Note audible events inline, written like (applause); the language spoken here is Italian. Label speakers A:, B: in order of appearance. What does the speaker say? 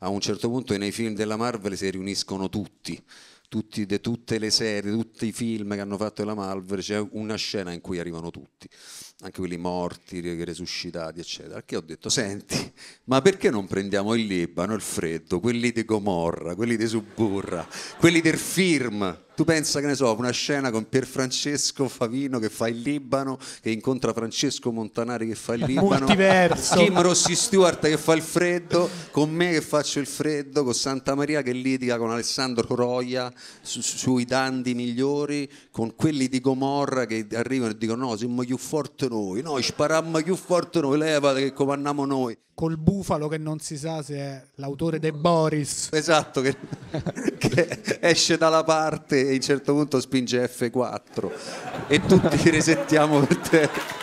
A: a un certo punto nei film della Marvel si riuniscono tutti, tutti de, tutte le serie, tutti i film che hanno fatto la Marvel, c'è una scena in cui arrivano tutti, anche quelli morti, resuscitati, eccetera. Che ho detto, senti, ma perché non prendiamo il Libano, il freddo, quelli di Gomorra, quelli di Suburra, quelli del film? Tu pensa, che ne so, una scena con Pier Francesco Favino che fa il Libano, che incontra Francesco Montanari che fa il (laughs) Libano, Multiverso. Kim Rossi Stewart che fa il freddo, con me che faccio il freddo, con Santa Maria che litiga con Alessandro Croia su, sui dandi migliori, con quelli di Gomorra che arrivano e dicono no, siamo più forti noi, noi sparammo più forti noi, levate che comandiamo noi.
B: Col bufalo che non si sa se è l'autore De Boris. Esatto, che, (laughs)
A: che esce dalla parte a un certo punto spinge F4 e tutti (laughs) resettiamo per terra.